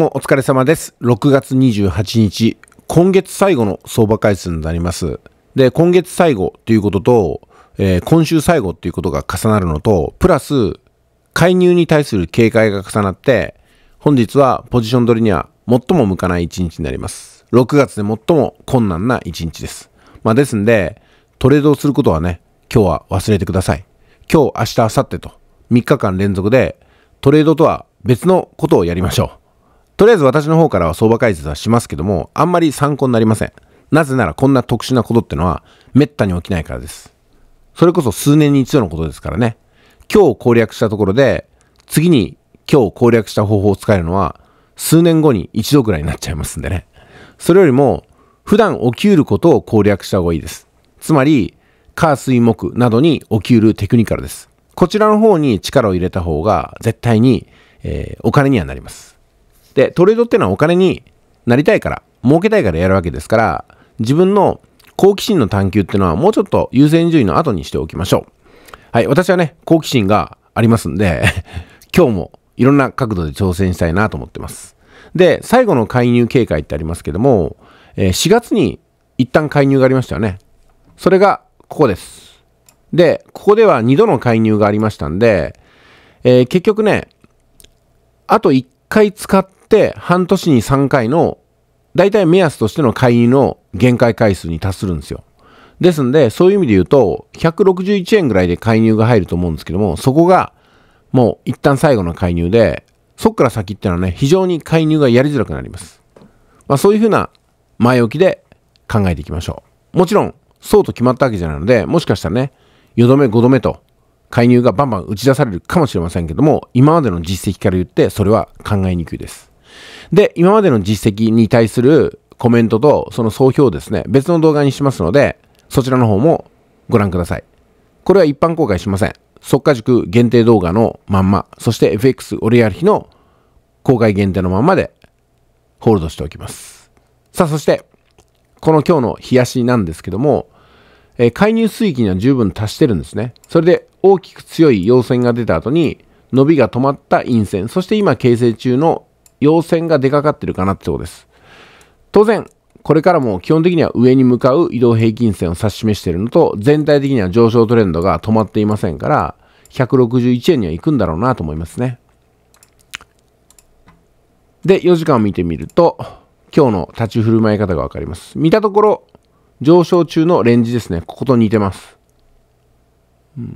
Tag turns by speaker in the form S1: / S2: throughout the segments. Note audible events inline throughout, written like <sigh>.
S1: もお疲れ様です。6月28日、今月最後の相場回数になります。で、今月最後ということと、えー、今週最後ということが重なるのと、プラス、介入に対する警戒が重なって、本日はポジション取りには最も向かない一日になります。6月で最も困難な一日です。まあですんで、トレードをすることはね、今日は忘れてください。今日、明日、明後日と3日間連続でトレードとは別のことをやりましょう。とりあえず私の方からは相場解説はしますけども、あんまり参考になりません。なぜならこんな特殊なことってのは滅多に起きないからです。それこそ数年に一度のことですからね。今日攻略したところで、次に今日攻略した方法を使えるのは、数年後に一度ぐらいになっちゃいますんでね。それよりも、普段起きうることを攻略した方がいいです。つまり、火、水、木などに起きうるテクニカルです。こちらの方に力を入れた方が、絶対に、えー、お金にはなります。で、トレードってのはお金になりたいから、儲けたいからやるわけですから、自分の好奇心の探求っていうのはもうちょっと優先順位の後にしておきましょう。はい、私はね、好奇心がありますんで <laughs> 今日もいろんな角度で挑戦したいなと思ってます。で、最後の介入警戒ってありますけども、え4月に一旦介入がありましたよね。それがここです。で、ここでは2度の介入がありましたんで、えー、結局ね、あと1回使っって半年に3回の大体目安としての介入の限界回数に達するんですよ。ですんで、そういう意味で言うと、161円ぐらいで介入が入ると思うんですけども、そこがもう一旦最後の介入で、そっから先っていうのはね、非常に介入がやりづらくなります。まあそういうふうな前置きで考えていきましょう。もちろん、そうと決まったわけじゃないので、もしかしたらね、4度目5度目と介入がバンバン打ち出されるかもしれませんけども、今までの実績から言ってそれは考えにくいです。で、今までの実績に対するコメントとその総評をですね、別の動画にしますので、そちらの方もご覧ください。これは一般公開しません。速化塾限定動画のまんま、そして FX オリアル日の公開限定のまんまでホールドしておきます。さあ、そして、この今日の冷やしなんですけども、えー、介入水域には十分達してるんですね。それで大きく強い陽線が出た後に、伸びが止まった陰線、そして今形成中の陽線が出かかってるかなってとです。当然、これからも基本的には上に向かう移動平均線を指し示しているのと、全体的には上昇トレンドが止まっていませんから、161円には行くんだろうなと思いますね。で、4時間を見てみると、今日の立ち振る舞い方がわかります。見たところ、上昇中のレンジですね。ここと似てます。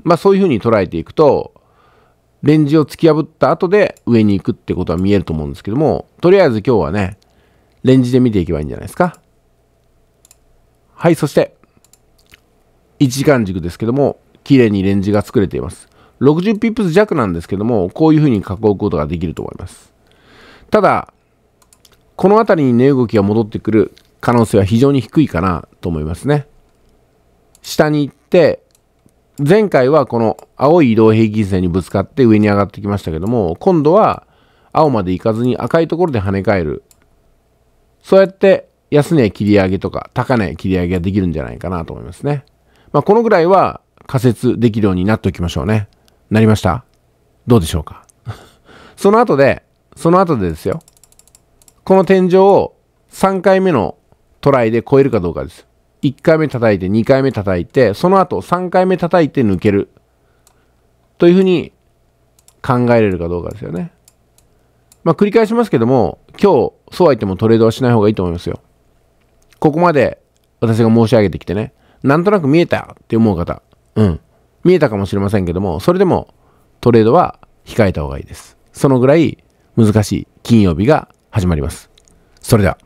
S1: まあそういうふうに捉えていくと、レンジを突き破った後で上に行くってことは見えると思うんですけども、とりあえず今日はね、レンジで見ていけばいいんじゃないですか。はい、そして、1時間軸ですけども、綺麗にレンジが作れています。60ピップス弱なんですけども、こういう風に囲うことができると思います。ただ、この辺りに値動きが戻ってくる可能性は非常に低いかなと思いますね。下に行って、前回はこの青い移動平均線にぶつかって上に上がってきましたけども、今度は青まで行かずに赤いところで跳ね返る。そうやって安値切り上げとか高値切り上げができるんじゃないかなと思いますね。まあ、このぐらいは仮説できるようになっておきましょうね。なりましたどうでしょうか <laughs> その後で、その後でですよ。この天井を3回目のトライで超えるかどうかです。1回目叩いて、2回目叩いて、その後3回目叩いて抜ける。というふうに考えれるかどうかですよね。まあ、繰り返しますけども、今日、そうは言ってもトレードはしない方がいいと思いますよ。ここまで私が申し上げてきてね、なんとなく見えたって思う方、うん。見えたかもしれませんけども、それでもトレードは控えた方がいいです。そのぐらい難しい金曜日が始まります。それでは。